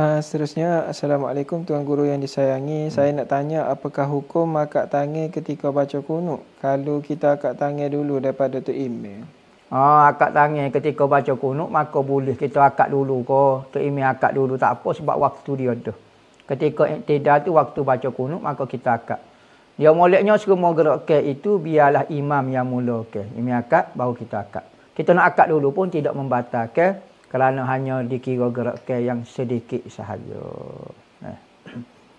Ah, seterusnya, Assalamualaikum Tuan Guru yang disayangi. Hmm. Saya nak tanya apakah hukum akak tangih ketika baca kunut? Kalau kita akak tangih dulu daripada tu imi? Ah, akak tangih ketika baca kunut maka boleh kita akak dulu ke. Tu imi akak dulu tak apa sebab waktu dia tu. Ketika tidak tu waktu baca kunut maka kita akak. Dia moleknya semua gerak ke itu biarlah imam yang mula ke. Imam akak baru kita akak. Kita nak akak dulu pun tidak membatalkan. Okay? kerana hanya dikira gerakan yang sedikit sahaja.